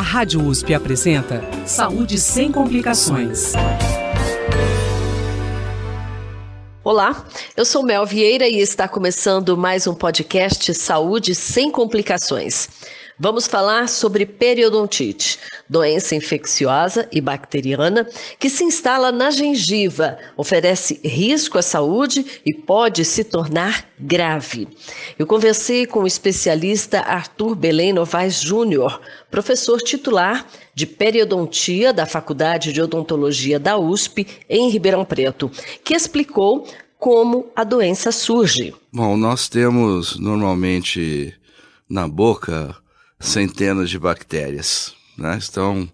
A Rádio USP apresenta Saúde Sem Complicações. Olá, eu sou Mel Vieira e está começando mais um podcast Saúde Sem Complicações. Vamos falar sobre periodontite, doença infecciosa e bacteriana que se instala na gengiva, oferece risco à saúde e pode se tornar grave. Eu conversei com o especialista Arthur Belém Novaes Júnior, professor titular de periodontia da Faculdade de Odontologia da USP, em Ribeirão Preto, que explicou como a doença surge. Bom, nós temos normalmente na boca centenas de bactérias. Né? Estão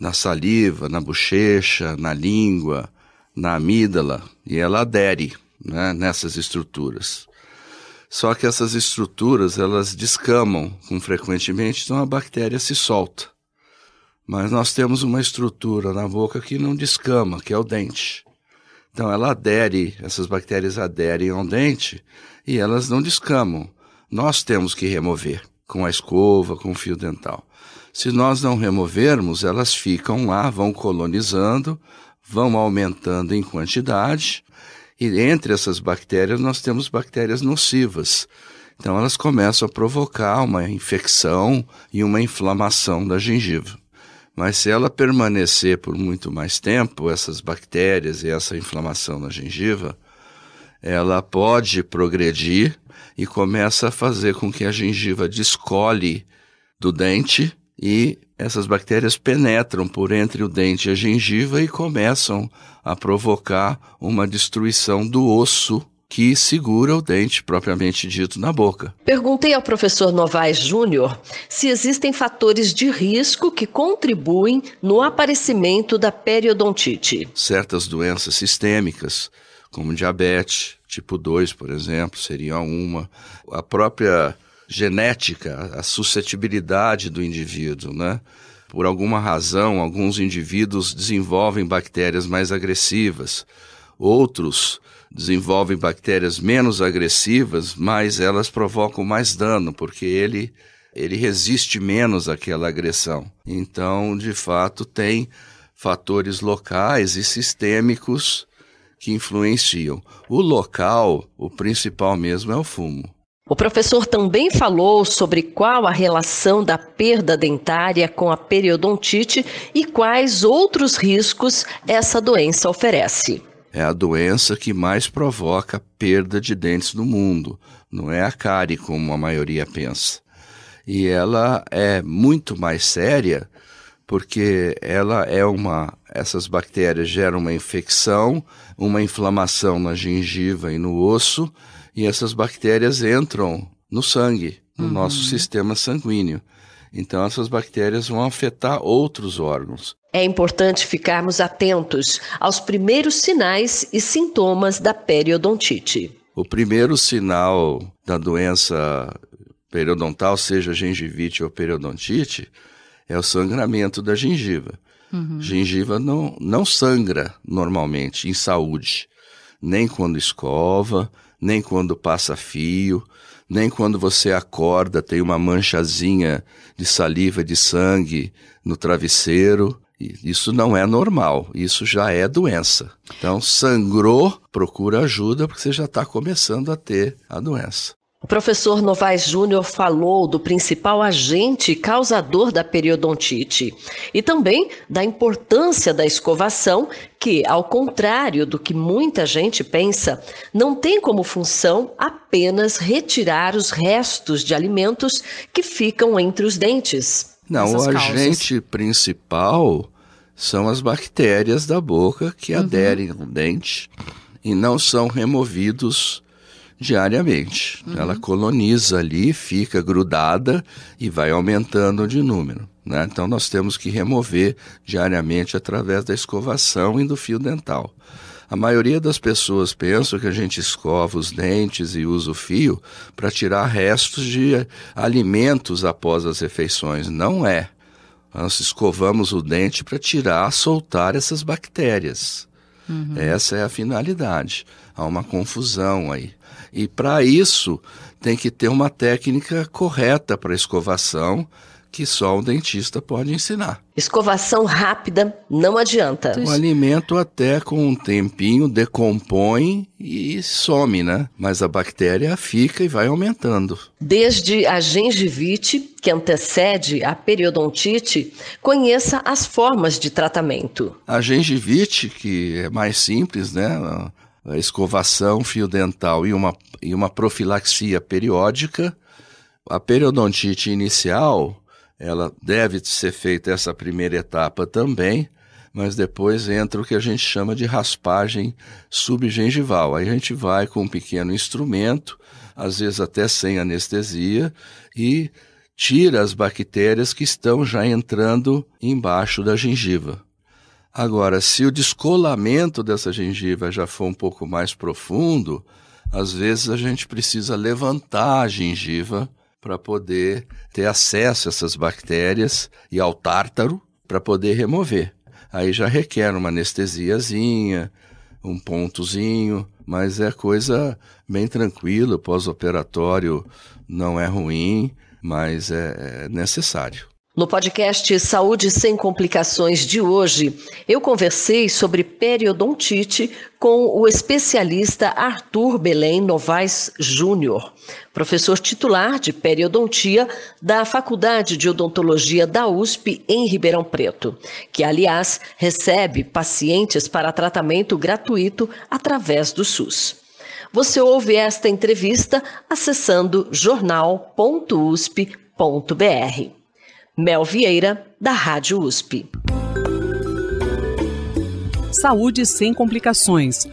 na saliva, na bochecha, na língua, na amígdala, e ela adere né, nessas estruturas. Só que essas estruturas elas descamam com frequentemente, então a bactéria se solta. Mas nós temos uma estrutura na boca que não descama, que é o dente. Então ela adere, essas bactérias aderem ao dente e elas não descamam. Nós temos que remover com a escova, com o fio dental. Se nós não removermos, elas ficam lá, vão colonizando, vão aumentando em quantidade, e entre essas bactérias nós temos bactérias nocivas. Então elas começam a provocar uma infecção e uma inflamação da gengiva. Mas se ela permanecer por muito mais tempo, essas bactérias e essa inflamação na gengiva, ela pode progredir e começa a fazer com que a gengiva descole do dente e essas bactérias penetram por entre o dente e a gengiva e começam a provocar uma destruição do osso que segura o dente propriamente dito na boca. Perguntei ao professor Novaes Júnior se existem fatores de risco que contribuem no aparecimento da periodontite. Certas doenças sistêmicas como diabetes tipo 2, por exemplo, seria uma. A própria genética, a suscetibilidade do indivíduo, né? Por alguma razão, alguns indivíduos desenvolvem bactérias mais agressivas, outros desenvolvem bactérias menos agressivas, mas elas provocam mais dano, porque ele, ele resiste menos àquela agressão. Então, de fato, tem fatores locais e sistêmicos que influenciam. O local, o principal mesmo, é o fumo. O professor também falou sobre qual a relação da perda dentária com a periodontite e quais outros riscos essa doença oferece. É a doença que mais provoca perda de dentes no mundo, não é a cárie como a maioria pensa. E ela é muito mais séria porque ela é uma essas bactérias geram uma infecção, uma inflamação na gengiva e no osso, e essas bactérias entram no sangue, no uhum. nosso sistema sanguíneo. Então essas bactérias vão afetar outros órgãos. É importante ficarmos atentos aos primeiros sinais e sintomas da periodontite. O primeiro sinal da doença periodontal, seja gengivite ou periodontite, é o sangramento da gengiva. Uhum. Gengiva não, não sangra normalmente em saúde, nem quando escova, nem quando passa fio, nem quando você acorda tem uma manchazinha de saliva de sangue no travesseiro. Isso não é normal, isso já é doença. Então, sangrou, procura ajuda, porque você já está começando a ter a doença. O professor Novaes Júnior falou do principal agente causador da periodontite e também da importância da escovação, que, ao contrário do que muita gente pensa, não tem como função apenas retirar os restos de alimentos que ficam entre os dentes. Não, o agente principal são as bactérias da boca que uhum. aderem ao dente e não são removidos diariamente. Uhum. Ela coloniza ali, fica grudada e vai aumentando de número. Né? Então, nós temos que remover diariamente através da escovação e do fio dental. A maioria das pessoas pensa que a gente escova os dentes e usa o fio para tirar restos de alimentos após as refeições. Não é. Nós escovamos o dente para tirar, soltar essas bactérias. Uhum. Essa é a finalidade. Há uma confusão aí. E para isso tem que ter uma técnica correta para escovação que só um dentista pode ensinar. Escovação rápida não adianta. O alimento até com um tempinho decompõe e some, né? Mas a bactéria fica e vai aumentando. Desde a gengivite, que antecede a periodontite, conheça as formas de tratamento. A gengivite, que é mais simples, né? escovação, fio dental e uma, e uma profilaxia periódica. A periodontite inicial, ela deve ser feita essa primeira etapa também, mas depois entra o que a gente chama de raspagem subgengival. Aí a gente vai com um pequeno instrumento, às vezes até sem anestesia, e tira as bactérias que estão já entrando embaixo da gengiva. Agora, se o descolamento dessa gengiva já for um pouco mais profundo, às vezes a gente precisa levantar a gengiva para poder ter acesso a essas bactérias e ao tártaro para poder remover. Aí já requer uma anestesiazinha, um pontozinho, mas é coisa bem tranquila, pós-operatório não é ruim, mas é, é necessário. No podcast Saúde Sem Complicações de hoje, eu conversei sobre periodontite com o especialista Arthur Belém Novaes Júnior, professor titular de periodontia da Faculdade de Odontologia da USP em Ribeirão Preto, que, aliás, recebe pacientes para tratamento gratuito através do SUS. Você ouve esta entrevista acessando jornal.usp.br. Mel Vieira, da Rádio USP. Saúde sem complicações